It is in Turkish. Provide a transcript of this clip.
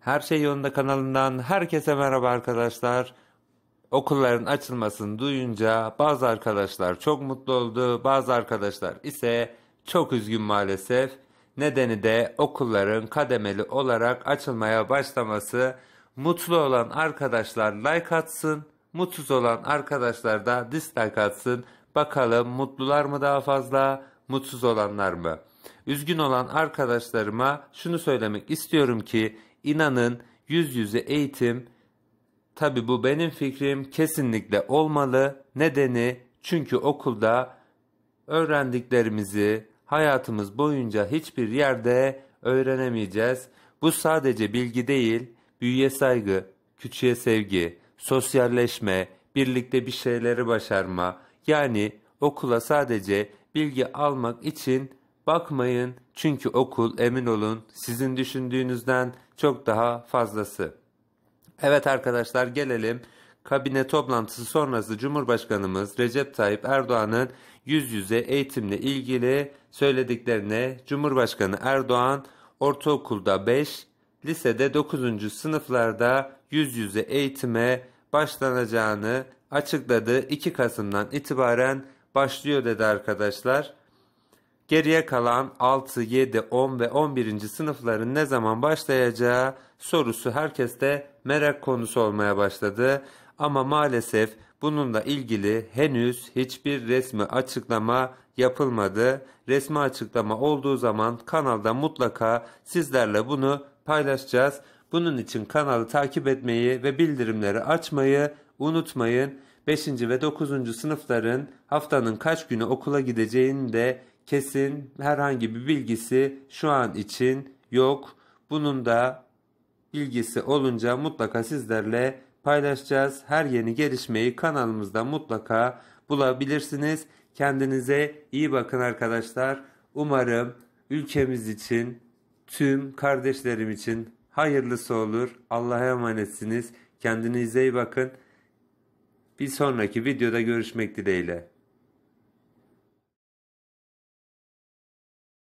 Her şey yolunda kanalından herkese merhaba arkadaşlar. Okulların açılmasını duyunca bazı arkadaşlar çok mutlu oldu, bazı arkadaşlar ise çok üzgün maalesef. Nedeni de okulların kademeli olarak açılmaya başlaması. Mutlu olan arkadaşlar like atsın, Mutsuz olan arkadaşlar da dislike atsın. Bakalım mutlular mı daha fazla, mutsuz olanlar mı? Üzgün olan arkadaşlarıma şunu söylemek istiyorum ki inanın yüz yüze eğitim tabi bu benim fikrim kesinlikle olmalı. Nedeni çünkü okulda öğrendiklerimizi hayatımız boyunca hiçbir yerde öğrenemeyeceğiz. Bu sadece bilgi değil, büyüye saygı, küçüğe sevgi, sosyalleşme, birlikte bir şeyleri başarma, yani okula sadece bilgi almak için bakmayın çünkü okul emin olun sizin düşündüğünüzden çok daha fazlası. Evet arkadaşlar gelelim kabine toplantısı sonrası Cumhurbaşkanımız Recep Tayyip Erdoğan'ın yüz yüze eğitimle ilgili söylediklerine Cumhurbaşkanı Erdoğan ortaokulda 5, lisede 9. sınıflarda yüz yüze eğitime başlanacağını açıkladı. 2 Kasım'dan itibaren başlıyor dedi arkadaşlar. Geriye kalan 6, 7, 10 ve 11. sınıfların ne zaman başlayacağı sorusu herkeste merak konusu olmaya başladı. Ama maalesef bununla ilgili henüz hiçbir resmi açıklama yapılmadı. Resmi açıklama olduğu zaman kanalda mutlaka sizlerle bunu paylaşacağız. Bunun için kanalı takip etmeyi ve bildirimleri açmayı unutmayın. 5. ve 9. sınıfların haftanın kaç günü okula gideceğini de kesin herhangi bir bilgisi şu an için yok. Bunun da bilgisi olunca mutlaka sizlerle paylaşacağız. Her yeni gelişmeyi kanalımızda mutlaka bulabilirsiniz. Kendinize iyi bakın arkadaşlar. Umarım ülkemiz için, tüm kardeşlerim için hayırlısı olur. Allah'a emanetsiniz. Kendinize iyi bakın. Bir sonraki videoda görüşmek dileğiyle.